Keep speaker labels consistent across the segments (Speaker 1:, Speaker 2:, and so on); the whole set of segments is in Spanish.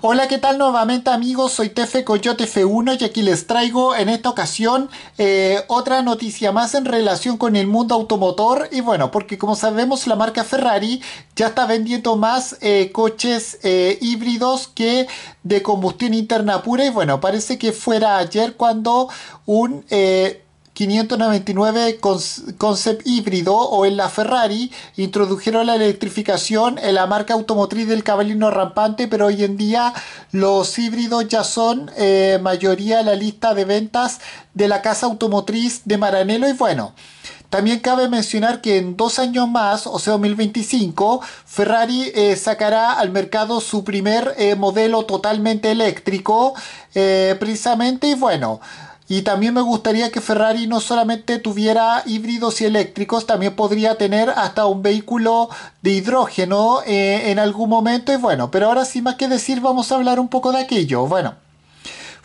Speaker 1: Hola, ¿qué tal nuevamente amigos? Soy Tefe Coyote F1 y aquí les traigo en esta ocasión eh, otra noticia más en relación con el mundo automotor y bueno, porque como sabemos la marca Ferrari ya está vendiendo más eh, coches eh, híbridos que de combustión interna pura y bueno, parece que fuera ayer cuando un... 599 Concept híbrido o en la Ferrari introdujeron la electrificación en la marca automotriz del cabalino rampante, pero hoy en día los híbridos ya son eh, mayoría en la lista de ventas de la casa automotriz de Maranelo y bueno. También cabe mencionar que en dos años más, o sea 2025, Ferrari eh, sacará al mercado su primer eh, modelo totalmente eléctrico, precisamente y bueno. Y también me gustaría que Ferrari no solamente tuviera híbridos y eléctricos, también podría tener hasta un vehículo de hidrógeno eh, en algún momento. Y bueno, pero ahora sin más que decir, vamos a hablar un poco de aquello. Bueno,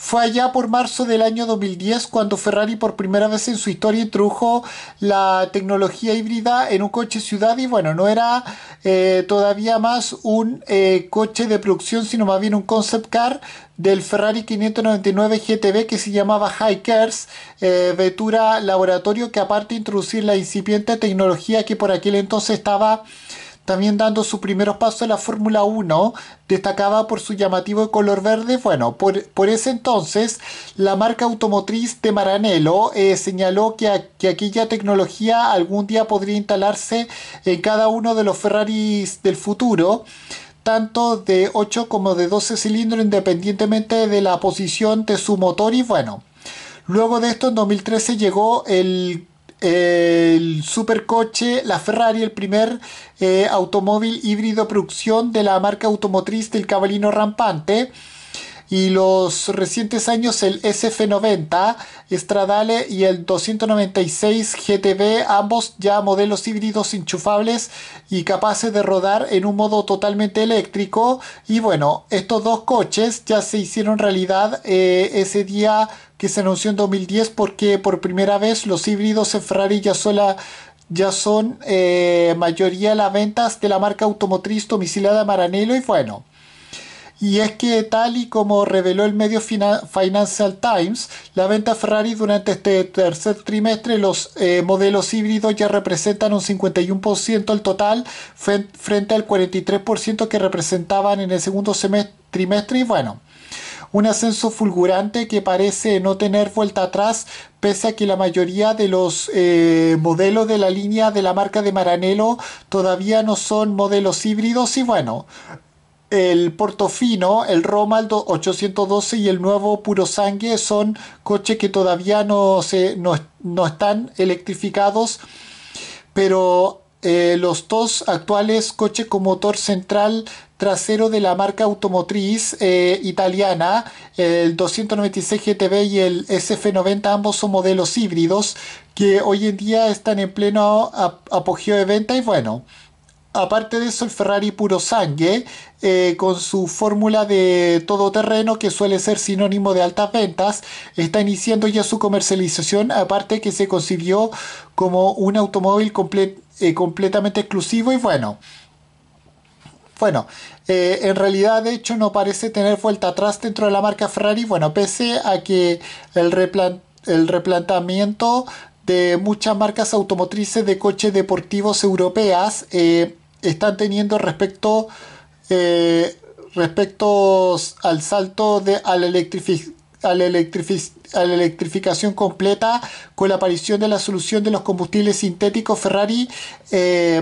Speaker 1: fue allá por marzo del año 2010 cuando Ferrari por primera vez en su historia introdujo la tecnología híbrida en un coche ciudad y bueno, no era eh, todavía más un eh, coche de producción, sino más bien un concept car del Ferrari 599 GTB que se llamaba Hikers eh, Vetura Laboratorio que aparte introducir la incipiente tecnología que por aquel entonces estaba también dando sus primeros pasos en la Fórmula 1, destacaba por su llamativo color verde. Bueno, por, ese entonces, la marca automotriz de Maranello eh, señaló que, que, aquella tecnología algún día podría instalarse en cada uno de los Ferraris del futuro tanto de 8 como de 12 cilindros independientemente de la posición de su motor y bueno, Luego de esto, en 2013 llegó el el supercoche, la Ferrari, el primer eh, automóvil híbrido producción de la marca automotriz del Cabalino Rampante. Y los recientes años el SF90, Stradale y el 296 GTB, ambos ya modelos híbridos enchufables y capaces de rodar en un modo totalmente eléctrico. Y bueno, estos dos coches ya se hicieron realidad eh, ese día que se anunció en 2010 porque por primera vez los híbridos en Ferrari ya son, ya son eh, mayoría de las ventas de la marca automotriz domicilada Maranello y bueno. Y es que tal y como reveló el medio Financial Times, la venta Ferrari durante este tercer trimestre, los eh, modelos híbridos ya representan un 51% al total frente al 43% que representaban en el segundo trimestre y bueno un ascenso fulgurante que parece no tener vuelta atrás, pese a que la mayoría de los eh, modelos de la línea de la marca de Maranello todavía no son modelos híbridos y bueno, el Portofino, el Romaldo 812 y el nuevo Puro Sangue son coches que todavía no, se, no, no están electrificados, pero eh, los dos actuales coches con motor central trasero de la marca automotriz eh, italiana, el 296 GTB y el SF90, ambos son modelos híbridos que hoy en día están en pleno apogeo de venta y bueno, aparte de eso, el Ferrari puro sangue, eh, con su fórmula de todoterreno que suele ser sinónimo de altas ventas, está iniciando ya su comercialización, aparte que se concibió como un automóvil eh, completamente exclusivo y bueno. Bueno, eh, en realidad de hecho no parece tener vuelta atrás dentro de la marca Ferrari, bueno, pese a que el replantamiento... el replanteamiento de muchas marcas automotrices de coches deportivos europeas eh, están teniendo respecto, eh, respecto al salto de, a la, la a la electrificación completa con la aparición de la solución de los combustibles sintéticos Ferrari. Eh,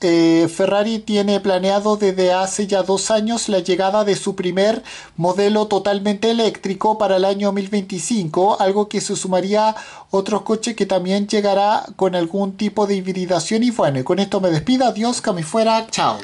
Speaker 1: eh, Ferrari tiene planeado desde hace ya dos años la llegada de su primer modelo totalmente eléctrico para el año 2025, algo que se sumaría a otros coches que también llegará con algún tipo de hibridación. Y bueno, con esto me despido, adiós, que fuera, chao.